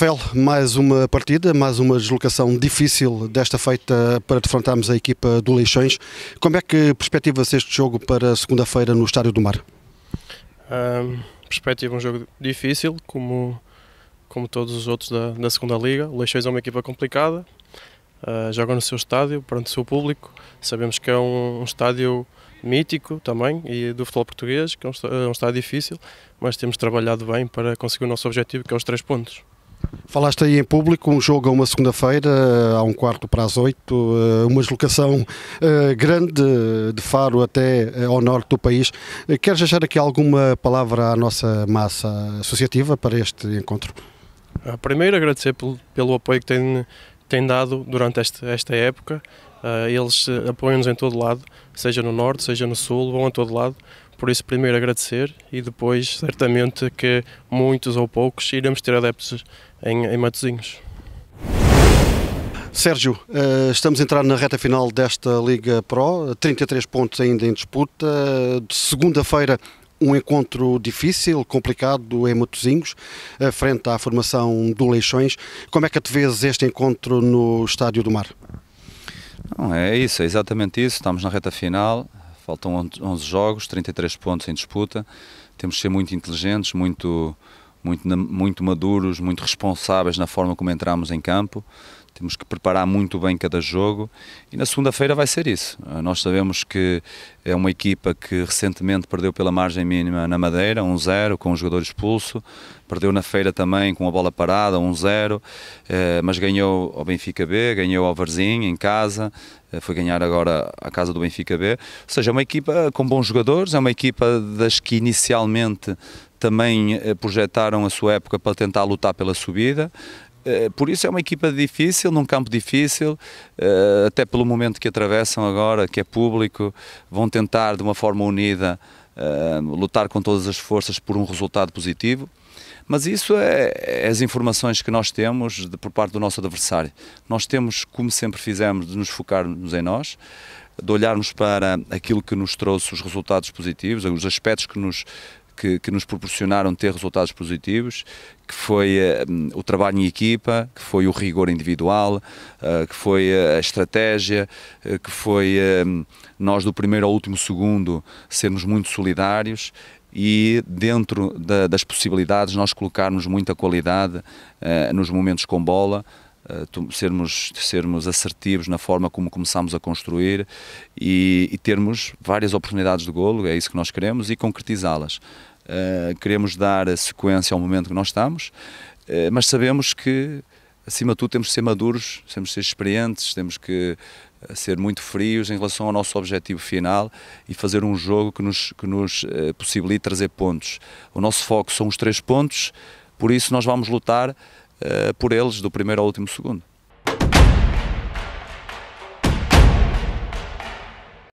Rafael, mais uma partida, mais uma deslocação difícil desta feita para defrontarmos a equipa do Leixões. Como é que perspectiva-se este jogo para segunda-feira no Estádio do Mar? Um, perspectiva um jogo difícil, como, como todos os outros da, da segunda liga. O Leixões é uma equipa complicada, uh, joga no seu estádio, perante o seu público. Sabemos que é um, um estádio mítico também e do futebol português, que é um, é um estádio difícil, mas temos trabalhado bem para conseguir o nosso objetivo, que é os três pontos. Falaste aí em público, um jogo a uma segunda-feira, eh, a um quarto para as oito, eh, uma deslocação eh, grande de Faro até ao norte do país. Queres deixar aqui alguma palavra à nossa massa associativa para este encontro? Ah, primeiro, agradecer pelo, pelo apoio que têm tem dado durante esta, esta época. Ah, eles apoiam-nos em todo lado, seja no norte, seja no sul, vão a todo lado. Por isso, primeiro agradecer e depois, certamente, que muitos ou poucos iremos ter adeptos em, em Matozinhos. Sérgio, eh, estamos a entrar na reta final desta Liga Pro, 33 pontos ainda em disputa. De segunda-feira, um encontro difícil, complicado em Matosinhos, eh, frente à formação do Leixões. Como é que te vês este encontro no Estádio do Mar? Não, é isso, é exatamente isso. Estamos na reta final. Faltam 11 jogos, 33 pontos em disputa. Temos de ser muito inteligentes, muito, muito, muito maduros, muito responsáveis na forma como entramos em campo temos que preparar muito bem cada jogo e na segunda-feira vai ser isso. Eh, nós sabemos que é uma equipa que recentemente perdeu pela margem mínima na Madeira, 1-0, com um jogador expulso, perdeu na feira também com a bola parada, 1-0, eh, mas ganhou ao Benfica B, ganhou ao Varzim em casa, eh, foi ganhar agora a casa do Benfica B. Ou seja, é uma equipa com bons jogadores, é uma equipa das que inicialmente também projetaram a sua época para tentar lutar pela subida. Eh, por isso é uma equipa difícil, num campo difícil, eh, até pelo momento que atravessam agora, que é público, vão tentar de uma forma unida eh, lutar com todas as forças por um resultado positivo. Mas isso é, é, as informações que nós temos de, por parte do nosso adversário. Nós temos, como sempre fizemos, de nos focarmos em nós, de olharmos para aquilo que nos trouxe os resultados positivos, os aspectos que nos que, que nos proporcionaram ter resultados positivos, que foi eh, o trabalho em equipa, que foi o rigor individual, uh, que foi eh, a estratégia, uh, que foi nós do primeiro ao último segundo sermos muito solidários e dentro da, das possibilidades nós colocarmos muita qualidade uh, nos momentos com bola, eh, sermos, sermos assertivos na forma como começamos a construir e, e termos várias oportunidades de golo, é isso que nós queremos, e concretizá-las. Uh, queremos dar sequência ao momento que nós estamos, uh, mas sabemos que, acima de tudo, temos que ser maduros, temos que ser experientes, temos que ser muito frios em relação ao nosso objetivo final e fazer um jogo que nos, que nos uh, possibilite trazer pontos. O nosso foco são os três pontos, por isso nós vamos lutar eh, por eles, do primeiro ao último segundo.